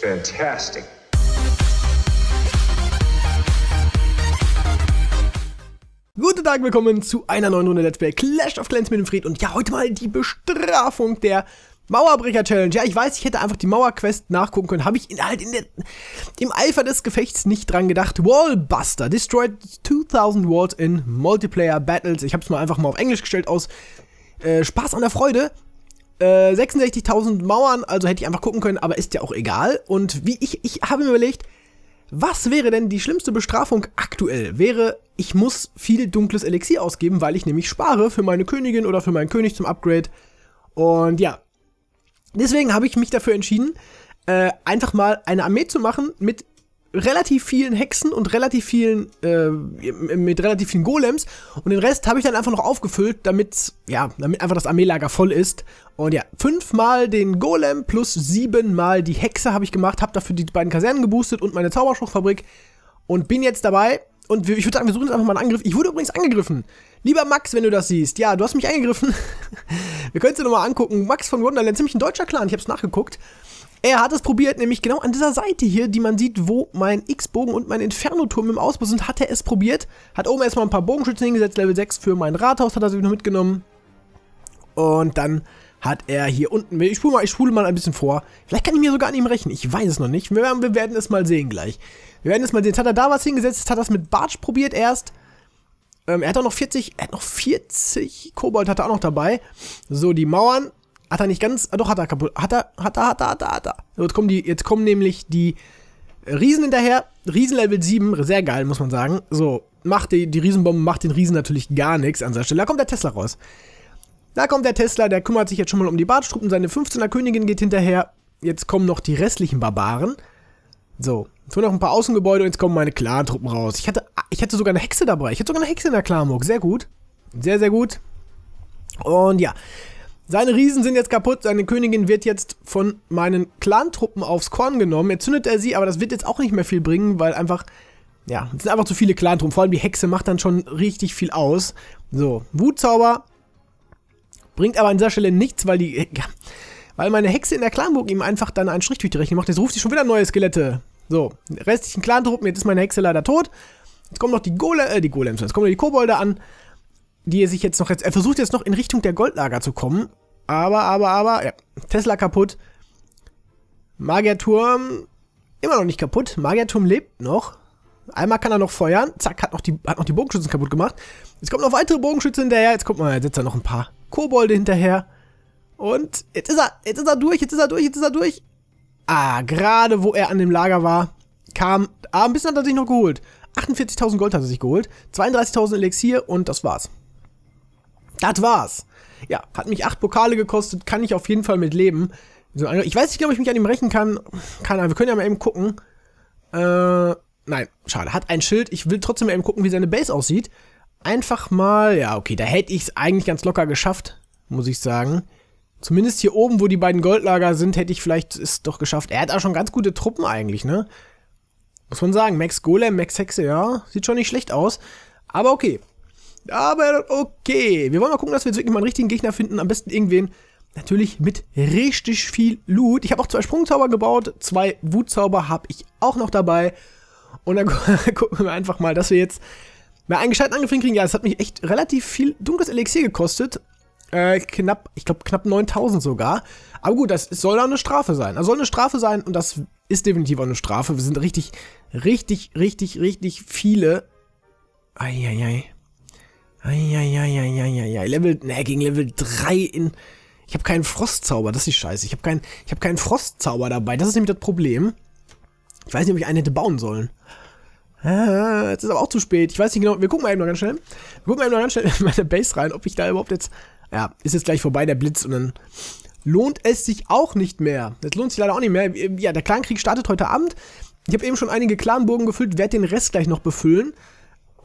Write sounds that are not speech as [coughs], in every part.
Fantastic. Guten Tag, willkommen zu einer neuen Runde Let's Play Clash of Clans mit dem Fried und ja, heute mal die Bestrafung der Mauerbrecher Challenge. Ja, ich weiß, ich hätte einfach die Mauerquest nachgucken können. Habe ich in, halt in der, im Eifer des Gefechts nicht dran gedacht. Wallbuster destroyed 2000 Walls in Multiplayer Battles. Ich habe es mal einfach mal auf Englisch gestellt aus äh, Spaß an der Freude. 66.000 äh, Mauern, also hätte ich einfach gucken können, aber ist ja auch egal. Und wie ich, ich habe mir überlegt, was wäre denn die schlimmste Bestrafung aktuell? Wäre, ich muss viel dunkles Elixier ausgeben, weil ich nämlich spare für meine Königin oder für meinen König zum Upgrade. Und ja, deswegen habe ich mich dafür entschieden, äh, einfach mal eine Armee zu machen mit relativ vielen Hexen und relativ vielen, äh, mit relativ vielen Golems. Und den Rest habe ich dann einfach noch aufgefüllt, damit, ja, damit einfach das Armeelager voll ist. Und ja, fünfmal den Golem plus siebenmal die Hexe habe ich gemacht, habe dafür die beiden Kasernen geboostet und meine Zauberspruchfabrik. Und bin jetzt dabei. Und ich würde sagen, wir suchen jetzt einfach mal einen Angriff. Ich wurde übrigens angegriffen. Lieber Max, wenn du das siehst. Ja, du hast mich angegriffen. [laughs] wir können es dir nochmal angucken. Max von Wonderland, ziemlich ein deutscher Clan. Ich habe es nachgeguckt. Er hat es probiert, nämlich genau an dieser Seite hier, die man sieht, wo mein X-Bogen und mein Inferno-Turm im Ausbau sind, hat er es probiert. Hat oben erstmal ein paar Bogenschützen hingesetzt, Level 6 für mein Rathaus hat er sich noch mitgenommen. Und dann hat er hier unten, ich spule mal, ich spule mal ein bisschen vor. Vielleicht kann ich mir sogar an ihm rechnen, ich weiß es noch nicht. Wir, wir werden es mal sehen gleich. Wir werden es mal sehen. Jetzt hat er da was hingesetzt, jetzt hat er das mit Bartsch probiert erst. Ähm, er hat auch noch 40, er hat noch 40 Kobold hat er auch noch dabei. So, die Mauern hat er nicht ganz. Ah, doch, hat er kaputt. Hat er, hat er, hat er, hat er, hat er. Jetzt kommen, die, jetzt kommen nämlich die Riesen hinterher. Riesen Level 7, sehr geil, muss man sagen. So, macht die, die Riesenbombe macht den Riesen natürlich gar nichts an seiner Stelle. Da kommt der Tesla raus. Da kommt der Tesla, der kümmert sich jetzt schon mal um die Bartstruppen. Seine 15er Königin geht hinterher. Jetzt kommen noch die restlichen Barbaren. So, jetzt wurden noch ein paar Außengebäude und jetzt kommen meine Clan-Truppen raus. Ich hatte, ich hatte sogar eine Hexe dabei. Ich hatte sogar eine Hexe in der Klarmurk. Sehr gut. Sehr, sehr gut. Und ja, seine Riesen sind jetzt kaputt, seine Königin wird jetzt von meinen Clan-Truppen aufs Korn genommen. Jetzt zündet er sie, aber das wird jetzt auch nicht mehr viel bringen, weil einfach, ja, es sind einfach zu viele Clan-Truppen. Vor allem die Hexe macht dann schon richtig viel aus. So, Wutzauber bringt aber an dieser Stelle nichts, weil die, ja, [laughs] weil meine Hexe in der Clanburg ihm einfach dann einen Strich durch die Rechnung macht. Jetzt ruft sie schon wieder neue Skelette. So, restlichen Clan-Truppen, jetzt ist meine Hexe leider tot. Jetzt kommen noch die, Gole äh, die Golems, jetzt kommen noch die Kobolde an die er sich jetzt noch jetzt, er versucht jetzt noch in Richtung der Goldlager zu kommen, aber, aber, aber, ja, Tesla kaputt, Magierturm immer noch nicht kaputt, Magierturm lebt noch, einmal kann er noch feuern, zack, hat noch die, hat noch die Bogenschützen kaputt gemacht, jetzt kommen noch weitere Bogenschützen hinterher, jetzt kommt mal, jetzt setzt er noch ein paar Kobolde hinterher und jetzt ist er, jetzt ist er durch, jetzt ist er durch, jetzt ist er durch. Ah, gerade wo er an dem Lager war, kam, ah, ein bisschen hat er sich noch geholt. 48.000 Gold hat er sich geholt, 32.000 Elixier und das war's. Das war's. Ja, hat mich acht Pokale gekostet, kann ich auf jeden Fall mit leben. ich weiß nicht, genau, ob ich mich an ihm rächen kann. Keine Ahnung, wir können ja mal eben gucken. Äh, nein, schade. Hat ein Schild. Ich will trotzdem mal eben gucken, wie seine Base aussieht. Einfach mal, ja, okay, da hätte ich es eigentlich ganz locker geschafft, muss ich sagen. Zumindest hier oben, wo die beiden Goldlager sind, hätte ich vielleicht es doch geschafft. Er hat auch schon ganz gute Truppen eigentlich, ne? Muss man sagen. Max Golem, Max Hexe, ja. Sieht schon nicht schlecht aus. Aber okay, aber okay, wir wollen mal gucken, dass wir jetzt wirklich mal einen richtigen Gegner finden. Am besten irgendwen natürlich mit richtig viel Loot. Ich habe auch zwei Sprungzauber gebaut, zwei Wutzauber habe ich auch noch dabei. Und dann [laughs] gucken wir einfach mal, dass wir jetzt mehr einen gescheiten Angriff hinkriegen. Ja, das hat mich echt relativ viel dunkles Elixier gekostet. Äh, knapp, ich glaube knapp 9000 sogar. Aber gut, das soll dann eine Strafe sein. Das soll eine Strafe sein und das ist definitiv auch eine Strafe. Wir sind richtig, richtig, richtig, richtig viele. Eieiei. Ei, ei. Eieieiei. Level, ne, gegen Level 3 in... Ich habe keinen Frostzauber, das ist die Scheiße. Ich habe keinen, ich habe keinen Frostzauber dabei. Das ist nämlich das Problem. Ich weiß nicht, ob ich einen hätte bauen sollen. Ah, äh, jetzt ist aber auch zu spät. Ich weiß nicht genau. Wir gucken mal eben noch ganz schnell. Wir gucken mal eben noch ganz schnell in meine Base rein, ob ich da überhaupt jetzt. Ja, ist jetzt gleich vorbei, der Blitz, und dann lohnt es sich auch nicht mehr. Das lohnt sich leider auch nicht mehr. Ja, der Clankrieg startet heute Abend. Ich habe eben schon einige Clanburgen gefüllt, werde den Rest gleich noch befüllen.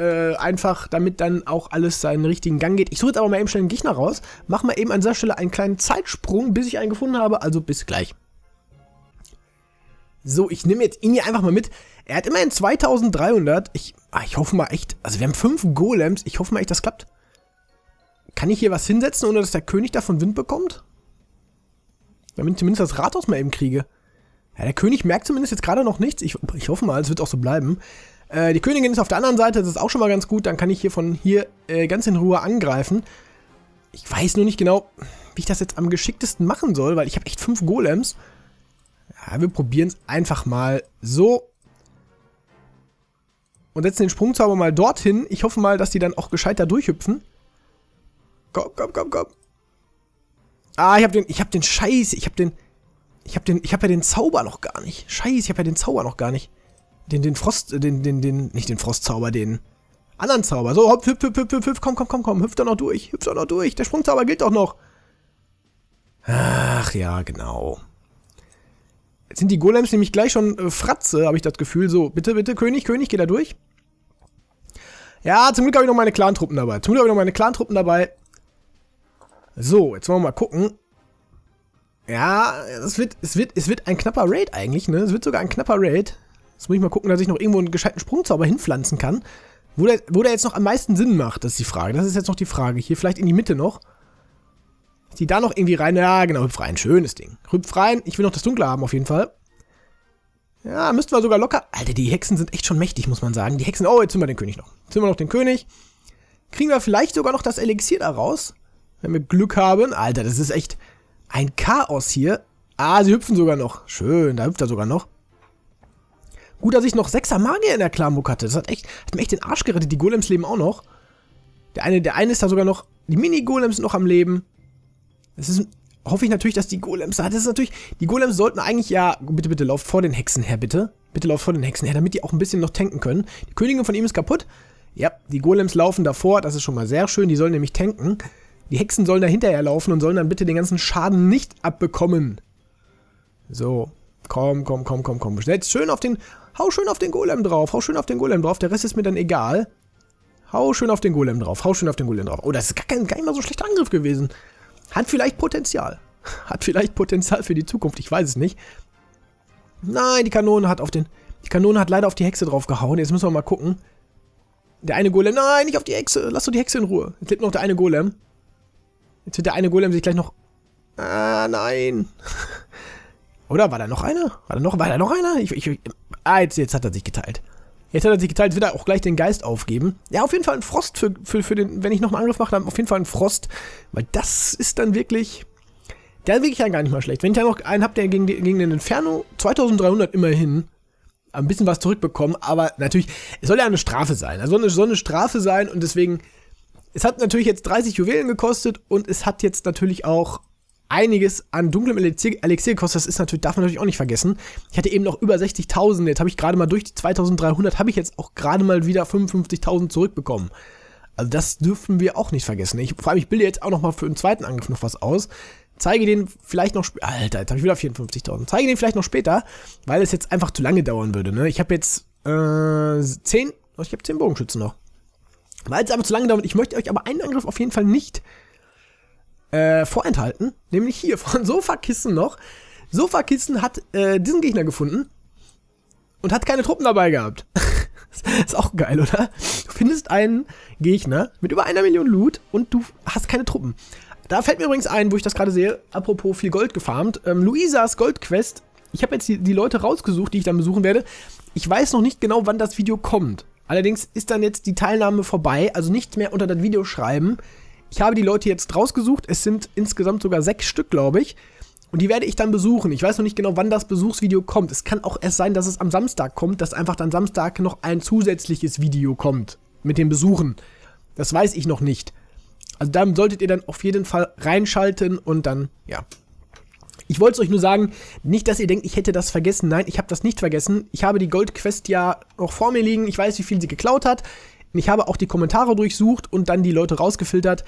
Äh, einfach, damit dann auch alles seinen richtigen Gang geht. Ich suche jetzt aber mal eben schnell einen Gegner raus, mach mal eben an dieser Stelle einen kleinen Zeitsprung, bis ich einen gefunden habe, also bis gleich. So, ich nehme jetzt ihn hier einfach mal mit. Er hat immerhin 2300. Ich, ah, ich hoffe mal echt, also wir haben fünf Golems. Ich hoffe mal echt, das klappt. Kann ich hier was hinsetzen, ohne dass der König davon Wind bekommt? Damit ich zumindest das Rathaus mal eben kriege. Ja, der König merkt zumindest jetzt gerade noch nichts. Ich, ich hoffe mal, es wird auch so bleiben. Äh, die Königin ist auf der anderen Seite, das ist auch schon mal ganz gut. Dann kann ich hier von hier äh, ganz in Ruhe angreifen. Ich weiß nur nicht genau, wie ich das jetzt am geschicktesten machen soll, weil ich habe echt fünf Golems. Ja, wir probieren es einfach mal so. Und setzen den Sprungzauber mal dorthin. Ich hoffe mal, dass die dann auch gescheiter durchhüpfen. Komm, komm, komm, komm. Ah, ich hab den, ich hab den Scheiß, ich hab den, ich hab den, ich hab ja den Zauber noch gar nicht. Scheiße, ich hab ja den Zauber noch gar nicht den, den Frost, den, den, den, nicht den Frostzauber, den anderen Zauber. So, hopp, hüpf, hüpf, hüpf, hüpf, hüpf, komm, komm, komm, komm, hüpf doch noch durch, hüpf doch noch durch. Der Sprungzauber gilt doch noch. Ach ja, genau. Jetzt sind die Golems nämlich gleich schon äh, Fratze, habe ich das Gefühl. So, bitte, bitte, König, König, geh da durch. Ja, zum Glück habe ich noch meine Clan-Truppen dabei. Zum Glück habe ich noch meine Clan-Truppen dabei. So, jetzt wollen wir mal gucken. Ja, es wird, es, wird, es wird ein knapper Raid eigentlich, ne? Es wird sogar ein knapper Raid. Jetzt muss ich mal gucken, dass ich noch irgendwo einen gescheiten Sprungzauber hinpflanzen kann. Wo der, wo der jetzt noch am meisten Sinn macht, das ist die Frage. Das ist jetzt noch die Frage. Hier vielleicht in die Mitte noch. Die da noch irgendwie rein. Ja, genau, hüpf rein. Schönes Ding. Hüpf rein. Ich will noch das Dunkle haben, auf jeden Fall. Ja, müssten wir sogar locker. Alter, die Hexen sind echt schon mächtig, muss man sagen. Die Hexen. Oh, jetzt sind wir den König noch. Jetzt sind wir noch den König. Kriegen wir vielleicht sogar noch das Elixier da raus. Wenn wir Glück haben. Alter, das ist echt ein Chaos hier. Ah, sie hüpfen sogar noch. Schön, da hüpft er sogar noch. Gut, dass ich noch sechser Magier in der Klamuk hatte. Das hat, echt, hat mir echt den Arsch gerettet. Die Golems leben auch noch. Der eine, der eine ist da sogar noch. Die Mini-Golems noch am Leben. Das ist, hoffe ich natürlich, dass die Golems. Das ist natürlich. Die Golems sollten eigentlich ja. Bitte, bitte, lauf vor den Hexen her, bitte. Bitte lauf vor den Hexen her, damit die auch ein bisschen noch tanken können. Die Königin von ihm ist kaputt. Ja, die Golems laufen davor. Das ist schon mal sehr schön. Die sollen nämlich tanken. Die Hexen sollen da hinterher laufen und sollen dann bitte den ganzen Schaden nicht abbekommen. So, Komm, komm, komm, komm, komm. Setz schön auf den. Hau schön auf den Golem drauf. Hau schön auf den Golem drauf. Der Rest ist mir dann egal. Hau schön auf den Golem drauf. Hau schön auf den Golem drauf. Oh, das ist gar, kein, gar nicht mal so schlechter Angriff gewesen. Hat vielleicht Potenzial. [laughs] Hat vielleicht Potenzial für die Zukunft. Ich weiß es nicht. Nein, die Kanone hat auf den. Die Kanone hat leider auf die Hexe drauf gehauen. Jetzt müssen wir mal gucken. Der eine Golem. Nein, nicht auf die Hexe. Lass doch die Hexe in Ruhe. Jetzt lebt noch der eine Golem. Jetzt wird der eine Golem sich gleich noch. Ah, nein. [laughs] Oder war da noch einer? War da noch, war da noch einer? Ich, ich, ah, jetzt, jetzt hat er sich geteilt. Jetzt hat er sich geteilt, jetzt wird er auch gleich den Geist aufgeben. Ja, auf jeden Fall ein Frost für, für, für den, wenn ich noch einen Angriff mache, dann auf jeden Fall ein Frost. Weil das ist dann wirklich, der ist wirklich ja gar nicht mal schlecht. Wenn ich da noch einen habe, der gegen, gegen den Inferno 2300 immerhin ein bisschen was zurückbekommen, aber natürlich, es soll ja eine Strafe sein. Also eine, soll eine Strafe sein und deswegen, es hat natürlich jetzt 30 Juwelen gekostet und es hat jetzt natürlich auch einiges an dunklem Elixier, Elixier gekostet. Das ist natürlich, darf man natürlich auch nicht vergessen. Ich hatte eben noch über 60.000. Jetzt habe ich gerade mal durch die 2.300 habe ich jetzt auch gerade mal wieder 55.000 zurückbekommen. Also das dürfen wir auch nicht vergessen. Ich, vor allem, ich bilde jetzt auch noch mal für einen zweiten Angriff noch was aus. Zeige den vielleicht noch später. Alter, jetzt habe ich wieder 54.000. Zeige den vielleicht noch später, weil es jetzt einfach zu lange dauern würde. Ne? Ich habe jetzt äh, 10, oh, ich habe 10 Bogenschützen noch. Weil es aber zu lange dauert. Ich möchte euch aber einen Angriff auf jeden Fall nicht äh, vorenthalten, nämlich hier [laughs] von Sofakissen noch. Sofakissen hat äh, diesen Gegner gefunden und hat keine Truppen dabei gehabt. [laughs] ist auch geil, oder? Du findest einen Gegner mit über einer Million Loot und du hast keine Truppen. Da fällt mir übrigens ein, wo ich das gerade sehe, apropos viel Gold gefarmt. Ähm, Luisas Goldquest. Ich habe jetzt die, die Leute rausgesucht, die ich dann besuchen werde. Ich weiß noch nicht genau, wann das Video kommt. Allerdings ist dann jetzt die Teilnahme vorbei, also nichts mehr unter das Video schreiben. Ich habe die Leute jetzt rausgesucht. Es sind insgesamt sogar sechs Stück, glaube ich. Und die werde ich dann besuchen. Ich weiß noch nicht genau, wann das Besuchsvideo kommt. Es kann auch erst sein, dass es am Samstag kommt, dass einfach dann Samstag noch ein zusätzliches Video kommt mit den Besuchen. Das weiß ich noch nicht. Also da solltet ihr dann auf jeden Fall reinschalten und dann, ja. Ich wollte es euch nur sagen, nicht, dass ihr denkt, ich hätte das vergessen. Nein, ich habe das nicht vergessen. Ich habe die Goldquest ja noch vor mir liegen. Ich weiß, wie viel sie geklaut hat. Und Ich habe auch die Kommentare durchsucht und dann die Leute rausgefiltert.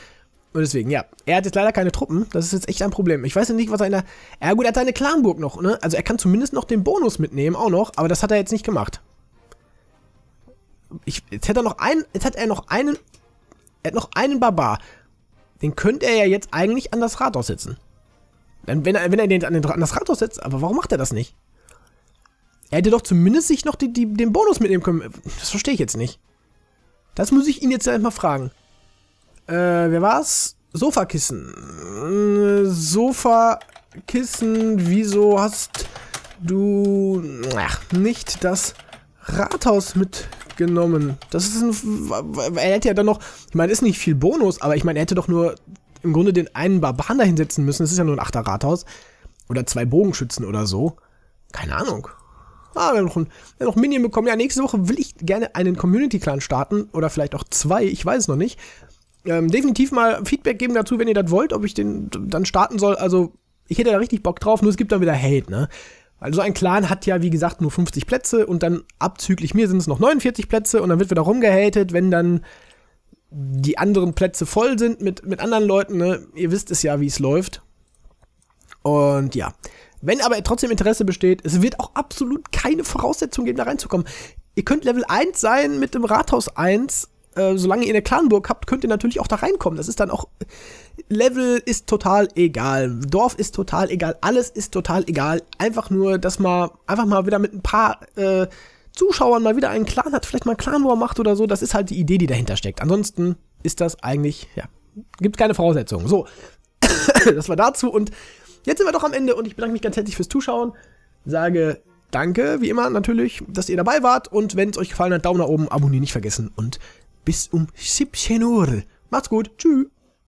Und deswegen, ja. Er hat jetzt leider keine Truppen. Das ist jetzt echt ein Problem. Ich weiß ja nicht, was er in der. Ja, gut, er hat seine Clanburg noch, ne? Also, er kann zumindest noch den Bonus mitnehmen, auch noch. Aber das hat er jetzt nicht gemacht. Ich, jetzt hat er noch einen. Jetzt hat er noch einen. Er hat noch einen Barbar. Den könnte er ja jetzt eigentlich an das Rathaus setzen. Dann, wenn, er, wenn er den an, den an das Rathaus setzt, aber warum macht er das nicht? Er hätte doch zumindest sich noch die, die, den Bonus mitnehmen können. Das verstehe ich jetzt nicht. Das muss ich ihn jetzt einmal fragen. Äh, wer war's? Sofakissen. Äh, Sofakissen, wieso hast du ach, nicht das Rathaus mitgenommen? Das ist ein. Er hätte ja dann noch. Ich meine, ist nicht viel Bonus, aber ich meine, er hätte doch nur im Grunde den einen Barbaren hinsetzen müssen. Das ist ja nur ein Achter Rathaus. Oder zwei Bogenschützen oder so. Keine Ahnung ah, dann noch, ein, noch Minion bekommen. Ja, nächste Woche will ich gerne einen Community-Clan starten oder vielleicht auch zwei, ich weiß es noch nicht. Ähm, definitiv mal Feedback geben dazu, wenn ihr das wollt, ob ich den dann starten soll. Also, ich hätte da richtig Bock drauf, nur es gibt dann wieder Hate, ne? Also ein Clan hat ja, wie gesagt, nur 50 Plätze und dann abzüglich mir sind es noch 49 Plätze und dann wird wieder rumgehatet, wenn dann die anderen Plätze voll sind mit, mit anderen Leuten. Ne? Ihr wisst es ja, wie es läuft. Und ja, wenn aber trotzdem Interesse besteht, es wird auch absolut keine Voraussetzung geben, da reinzukommen. Ihr könnt Level 1 sein mit dem Rathaus 1. Äh, solange ihr eine Clanburg habt, könnt ihr natürlich auch da reinkommen. Das ist dann auch. Level ist total egal. Dorf ist total egal. Alles ist total egal. Einfach nur, dass man einfach mal wieder mit ein paar äh, Zuschauern mal wieder einen Clan hat, vielleicht mal einen Clan War macht oder so. Das ist halt die Idee, die dahinter steckt. Ansonsten ist das eigentlich, ja, gibt keine Voraussetzungen. So, [coughs] das war dazu und Jetzt sind wir doch am Ende und ich bedanke mich ganz herzlich fürs Zuschauen. Sage danke, wie immer natürlich, dass ihr dabei wart und wenn es euch gefallen hat, Daumen nach oben, abonnieren nicht vergessen und bis um 17 Uhr. Macht's gut, tschüss.